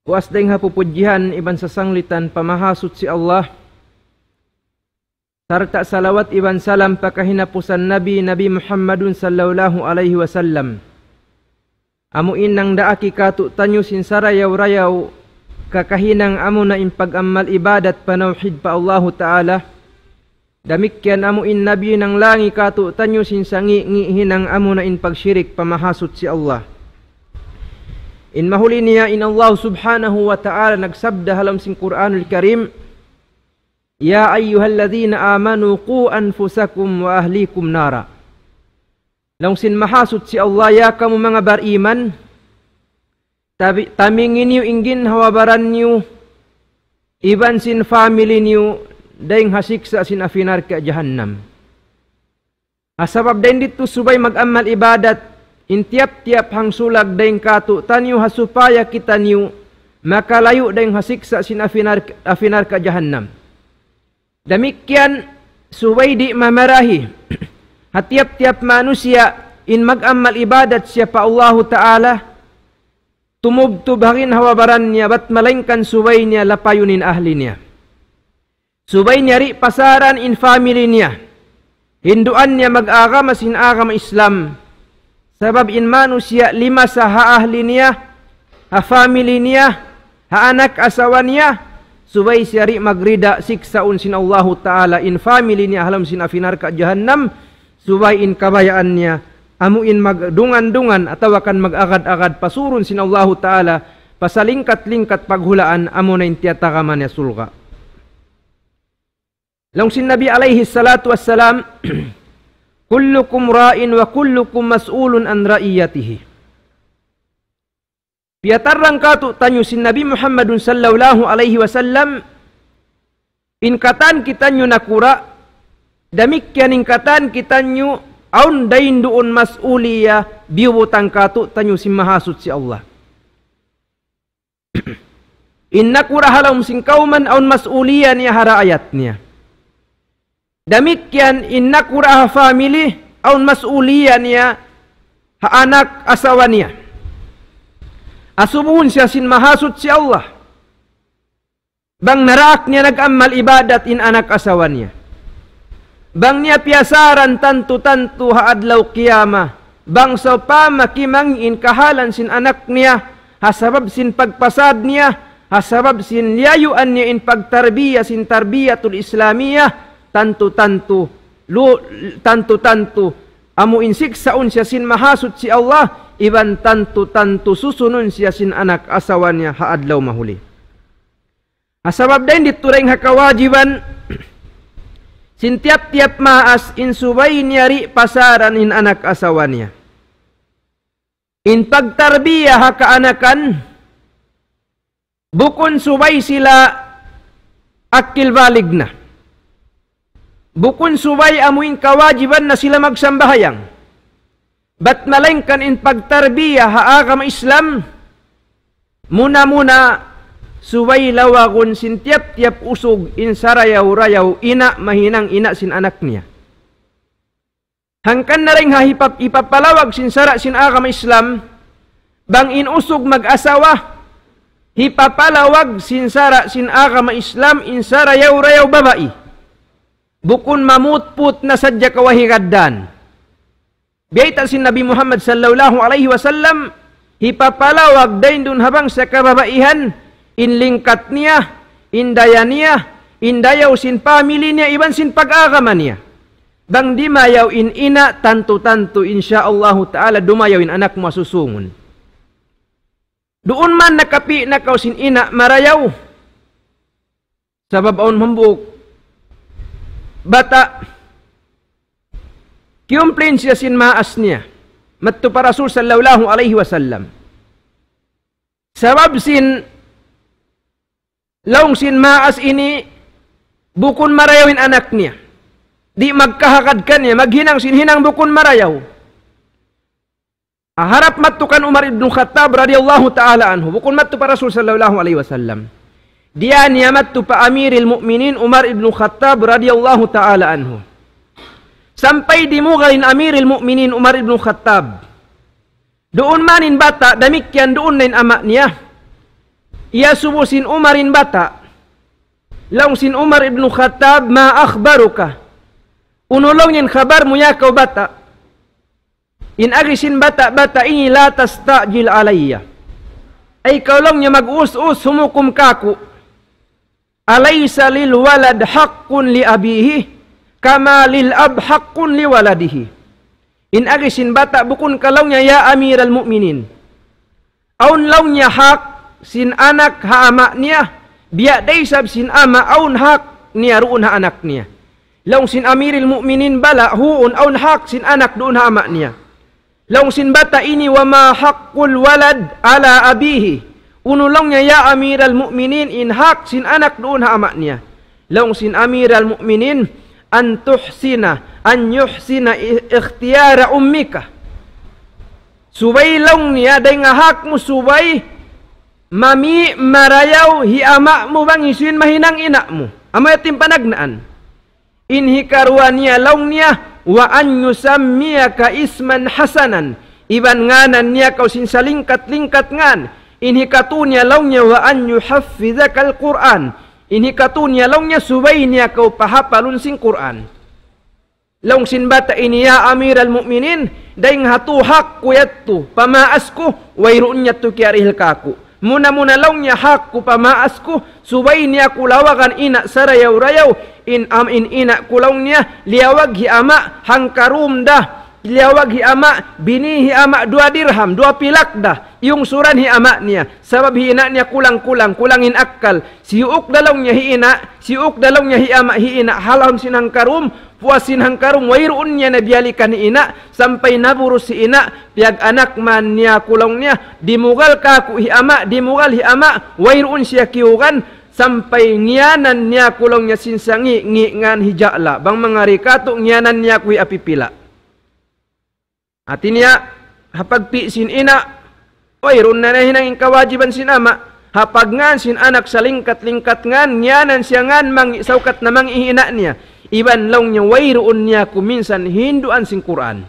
Kuas daing hapupudjihan iban sa sanglitan pamahasot si Allah. Sarta salawat iban salam pakahinapusan Nabi Nabi Muhammadun sallallahu alaihi wasallam. Amuin nang daaki katu tanyo sinsarayaw-rayaw kakahinang amu na impag-ammal ibadat panauhid pa Allahu Ta'ala. Damikyan amu in nabi nang langi katu tanyo sinsangi ngihinang amu na in pagsyirik pamahasot si Allah. Innahu in Allah subhanahu wa ta'ala nagsabda halam sing Qur'anul Karim Ya ayyuhalladzina amanu ku anfusakum wa ahlikum nara sin mahasud si Allah ya kamu mengabar iman tapi tamingin yu ingin hawabaran yu iban sin family yu daing hasiksa sin afinar ke jahannam. Asabab dain ditu subay magamal ibadat in tiap-tiap hang sulag daing katu taniu hasupaya kita niu maka layu daing hasiksa sin afinar afinar ka jahannam demikian Suwaidi mamarahi hatiap-tiap manusia in magamal ibadat siapa Allah Ta'ala hawa barannya bat malengkan suwainya lapayunin ahlinya suwainya ri pasaran in familinya hinduannya mag-agama sin agama Islam Sebab in manusia lima saha ahli niyah, ha family niyah, ha anak asawaniyah, subai syari magrida siksa unsin Allahu taala in family niyah halam sin afinar ka jahannam subai in kabayaannya amu in magdungan-dungan atau akan magagad-agad pasurun sin Allahu taala pasalingkat-lingkat paghulaan amu na intiata kamannya sulga. Langsin Nabi alaihi salatu wassalam Kullukum ra'in wa kullukum mas'ulun an ra'iyatihi. rangkatu tanyu sin Nabi Muhammadun sallallahu alaihi wasallam inkatan kita nyunakura demikian inkatan kita nyu aun dainduun mas'uliyah biwutang katu sin mahasud si Allah. kurahalam sin singkauman aun mas'uliyan ya hara ayatnya. Demikian inna kurah famili aun mas'uliyan ha anak asawaniya. Asubuhun sin mahasud si Allah. Bang niya amal ibadat in anak asawaniya. Bang niya piasaran tantu-tantu haadlaw kiyamah. Bang sopama in kahalan sin anak niya. Hasabab sin pagpasad niya. Hasabab sin liyayuan niya in pagtarbiya sin tarbiya tul islamiyah tantu-tantu lu tantu-tantu amu insiksaun siasin mahasud si Allah iban tantu-tantu susunun siasin anak asawannya haadlau mahuli asabab dain ditureng hakawajiban sin tiap tiap maas insubai nyari pasaran in anak asawannya in pagtarbiya haka anakan bukun subay sila akil baligna Bukun subay amuin kawajiban na sila magsambahayang. Ba't nalengkan in pagtarbiya haagam Islam? Muna-muna, subay lawagun sin tiap-tiap usog in sarayaw-rayaw ina mahinang ina sin anak niya. Hangkan na rin hahipap ipapalawag sin sara sin agam Islam, bang in usog mag-asawa, hipapalawag sin sara sin agam Islam in sarayaw-rayaw babae. Bukun mamutput na sadya kawahigaddan. Biyaitan si Nabi Muhammad sallallahu alaihi wasallam, hipapalawag dain dun habang sa kababaihan, inlingkat niya, indaya niya, indayaw sin family niya, iban sin pag-agaman niya. Bang di mayaw in ina, tanto-tanto insyaallah ta'ala, dumayaw in anak mo Doon man nakapi na sin ina, marayaw. Sabab aun mambuk, bata, kiumplin siya sin maas niya. Matto para Rasul sallallahu alaihi wasallam. Sabab sin laung sin maas ini bukun marayawin anak niya. Di magkahakad ka niya, maghinang sinhinang bukun marayaw. Aharap matukan Umar ibn Khattab radhiyallahu ta'ala anhu. Bukun matto para Rasul sallallahu alaihi wasallam. Dia tu pa amiril mu'minin Umar ibn Khattab radhiyallahu ta'ala anhu. Sampai di amiril mu'minin Umar ibnu Khattab. Duun manin bata demikian duun nain amaknya. Ia subusin Umarin bata. sin Umar ibnu Khattab ma akhbaruka. khabar mu ya kau bata. In agisin bata-bata ini la tastajil alaiya Ay longnya mag-us-us humukum kaku. Alaysa lil walad haqqun li abihi kama lil ab haqqun li waladihi. In agisin bata bukun kalaunya ya amiral mu'minin. Aun launya hak sin anak ha amaknya biak daisab sin ama aun hak niaruun ha anaknya. Laung sin amiril mu'minin bala huun aun hak sin anak duun ha amaknya. Laung sin bata ini wa ma haqqul walad ala abihi Unulongnya ya amiral mu'minin in hak sin anak duun amaknya. Long sin amiral mu'minin an tuhsina an yuhsina ikhtiyara ummika. Subai long niya day nga hak mu subai mami marayau hi amak mu bang isuin mahinang ina Amat Amay timpanagnaan. Inhi karuan long niya wa an ka isman hasanan. Iban nganan niya kau sin salingkat lingkat ngan Inhi katunya launya wa an yuhaffidhakal Qur'an. Inhi katunya launya subainya kau pahapalun sing Qur'an. Long sin bata ini ya amir al mu'minin daing hatu hak ku yattu pama asku wairun yattu kiarihil kaku muna muna long ya hak ku pama asku subai aku lawakan ina sarayau rayau in am in ina kulaungnya liawag ama hangkarum dah Liawak hi amak bini hi amak dua dirham dua pilak dah iung suran hi amak nia sebab hi inak nia kulang kulang kulangin akal si uk dalongnya hi inak si uk dalongnya hi amak hi inak halam sinang karum puas sinang karum wair unnya na bialikan hi inak sampai naburus si inak piag anak man nia kulang nia dimugal ka hi amak dimugal hi amak wair un sia kiugan sampai ngianan nia kulangnya sinsangi ngi ngan hijakla bang mangarikatu ngianan nia kui api pilak Hatinya hapagpi sin ina Wairun na nahinang kawajiban sin ama Hapag nga sin anak sa lingkat-lingkat nga Nyanan siya nga mang isawkat na mang ihina niya Iban lang niya wairun niya kuminsan hinduan sin Quran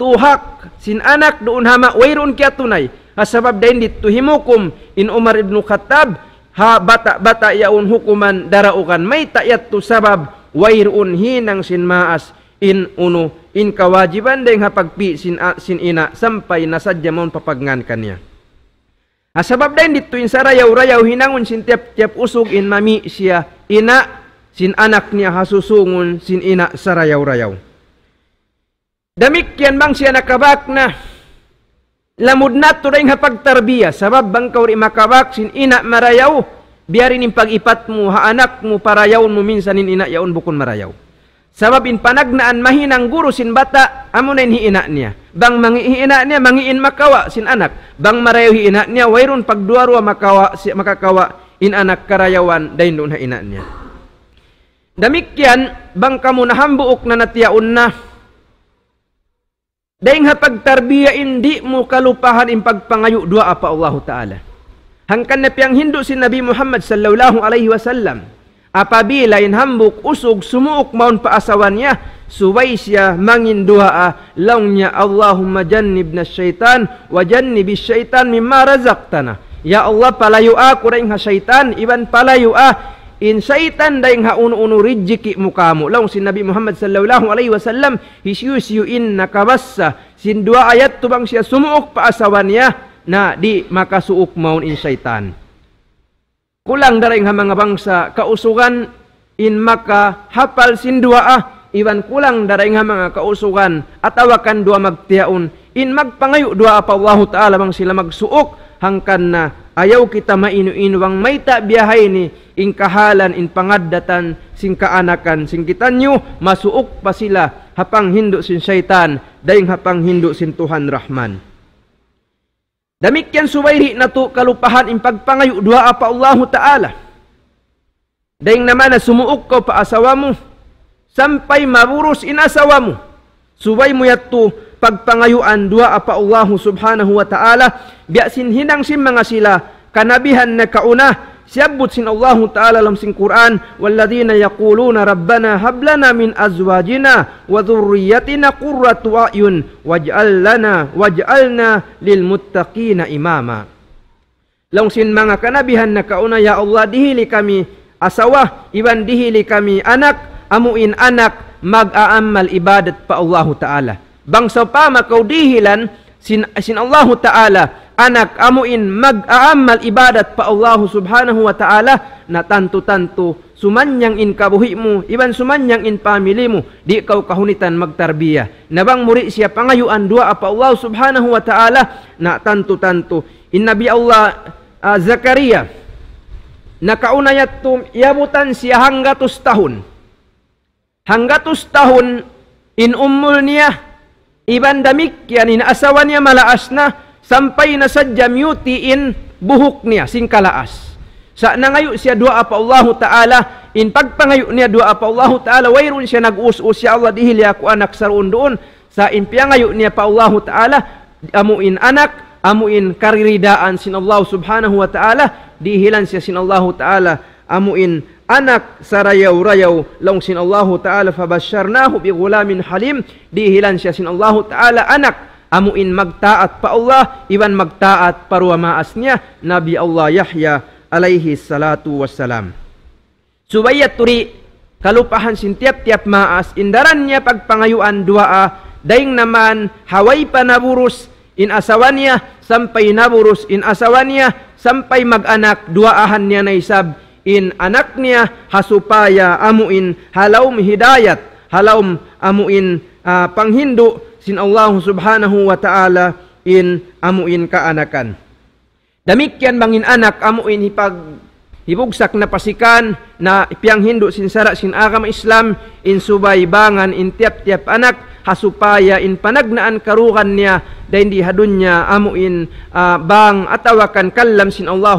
Tuhak sin anak doon hama wairun kya tunay Hasabab dahin dito himukum in Umar ibn Khattab Ha bata-bata yaun hukuman daraukan May tayat tu sabab wairun hinang sin maas in uno in kawajiban deng hapagpi sin sin ina sampai nasajja maun papagngankannya. Nah, sebab deng dituin sara ya ura hinangun sin tiap-tiap usuk in mami sia ina sin anaknya hasusungun sin ina sara ya Demikian bang si anak kabakna lamud na to deng hapagtarbiya sabab bang kau makabak sin ina marayau biarin impag ipatmu ha anakmu parayaw mu minsanin ina yaun bukun marayau. Sababin panagnaan mahinang guru sin bata, amo na hiina niya. Bang mangiina niya, mangiin makawa sin anak. Bang marayo hiina niya, wayron pagduarwa makawa, si, makakawa in anak karayawan, dahin doon hiina niya. Damikyan, bang kamu na nahambuok na natiyaon na, ha hapagtarbiya indi mo kalupahan in pagpangayo dua apa Allah Ta'ala. Hangkan na piyang hindu si Nabi Muhammad sallallahu alaihi wasallam. Apabila Inhambuk hambuk usuk sumuk maun paasawannya suwaisya mangin doa laungnya Allahumma jannibna syaitan wa jannibis syaitan mimma razaqtana. Ya Allah palayu ah kurang ha syaitan iban palayu ah in syaitan daing ha unu-unu rizki mukamu. Laung sin Nabi Muhammad sallallahu alaihi wasallam hisyu siyu innaka bassa. Sin dua ayat tubang sia sumuk paasawannya na di maka suuk maun in syaitan. Kulang daring ha mga bangsa, kausugan in maka hapal sindua ah, iwan kulang daring ha mga kausugan, at awakan dua magtiaon, in magpangayo dua ah, pa Allah Ta'ala bang sila magsuok, hangkan na ayaw kita mainuinuwang may tabiyahay ni, in kahalan, in pangaddatan sing kaanakan, sing kitanyo, masuok pa sila, hapang hindu sin syaitan, dayang hapang hindu sin Tuhan Rahman. Damikyan suwairi na to kalupahan impagpangayo duha pa Allah Ta'ala. Daing naman na sumuok ko pa asawa mo, sampay maburos inasawa mo. Suway mo yato pagpangayuan duha pa Allah Subhanahu wa Ta'ala, biya sinhinang sim mga sila, kanabihan na kauna, Siabot sin Allah Ta'ala lam sin Quran walladhina yaquluna rabbana hab lana min azwajina wa dhurriyyatina qurratu a'yun waj'al lana waj'alna lil muttaqina imama. Long sin mga kanabihan na kauna ya Allah dihili kami asawa iban dihili kami anak amuin anak mag-aamal ibadat pa Allah Ta'ala. Bangsa pa makaw dihilan sin, sin Allah Ta'ala anak amuin mag aamal ibadat pa Allah Subhanahu wa Ta'ala na tantu-tantu sumanyang in kabuhimu iban sumanyang in pamilimu di kau kahunitan magtarbiyah nabang muri siya pangayuan dua apa Allah Subhanahu wa Ta'ala na tantu-tantu in Nabi Allah uh, Zakaria nakaunayat tum yabutan siya hanggatus tahun hanggatus tahun in umul niyah Iban damik yan, inaasawa niya malaas na, sampay na sa jamyutiin buhok niya, singkalaas. Sa nangayo siya dua pa Allahu Ta'ala, in pagpangayo niya dua pa Allahu Ta'ala, wayrun siya nag-us-us siya Allah dihilya ko anak saroon doon. Sa impiangayo niya pa Allahu Ta'ala, amuin anak, amuin kariridaan sin Allah Subhanahu Wa Ta'ala, dihilan siya sin Allahu Ta'ala, amuin anak sa rayaw-rayaw long sin Allahu Ta'ala fabasharnahu bi gulamin halim dihilan siya sin Allahu Ta'ala anak amuin magtaat pa Allah iban magtaat parwa maas niya Nabi Allah Yahya alaihi salatu wassalam subayat turi kalupahan sin tiap-tiap maas indaran niya pagpangayuan duaa daing naman haway pa naburus in asawan sampai naburus in asawan sampai sampay mag-anak, duaahan niya na isab, in anaknya hasupaya amuin halaum hidayat halaum amuin uh, panghindu sin Allah subhanahu wa ta'ala in amuin kaanakan. Demikian bangin anak amuin hipag hibugsak na pasikan na piang hindu sin sarak sin agama Islam in subay bangan in tiap-tiap anak hasupaya in panagnaan karuhan niya dahil di hadunya amuin uh, bang atawakan kallam sin Allah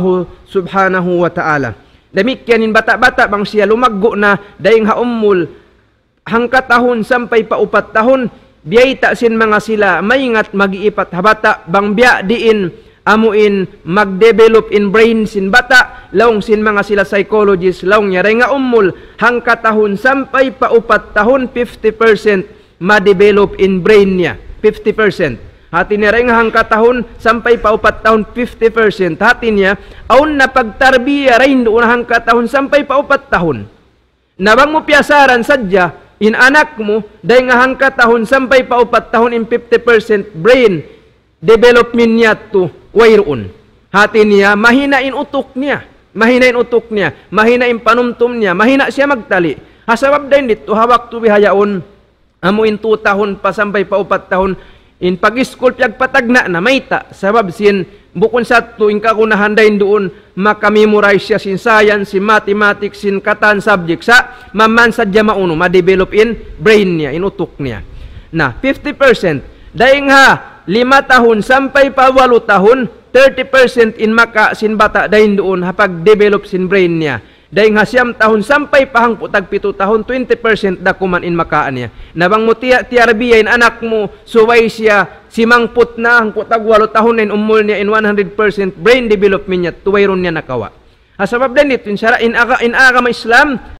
subhanahu wa ta'ala. Damikyan in bata-bata bang siya lumaggo na dayeng haummul hangka tahon sampai paupat tahon biyay ta sin mga sila maingat magiipat habata bang biya diin amuin magdevelop in brain sin bata laong sin mga sila psychologist laong nya nga ummul hangka tahon sampai paupat tahon 50% ma-develop in brain niya 50% Hati ni ring hang katahon sampai paupat tahun 50%. Hati niya, aun na pagtarbiya rin doon hang katahon sampai paupat tahun. Nabang mo piyasaran sadya, in anak mo, dahil nga hang katahon sampai paupat tahun in 50% brain development niya to kwairoon. Hati niya, mahina in utok niya. Mahina in utok niya. Mahina in panumtum niya. Mahina siya magtali. Hasabab din dito, hawak to bihayaon. Amo in 2 tahon pa sampai paupat tahon in pag-school piyag patagna na mayta sabab sin bukon sa tuing ka kung nahandayin doon makamemorize siya sin science sin mathematics sin katan subject sa maman sa diya mauno ma-develop in brain niya in utok niya na 50% daing ha 5 tahun sampai pa 8 tahun 30% in maka sin bata dahin doon hapag develop sin brain niya Day nga siyam tahon sampay pahang putag pito tahun 20% da kuman in makaan niya. Nabang mo tiya, tiyarbiyain anak mo suway siya simangput na ang putag walo tahun in umul niya in 100% brain development niya tuwayron niya nakawa. Asabab din dito in sara in aga in aga Islam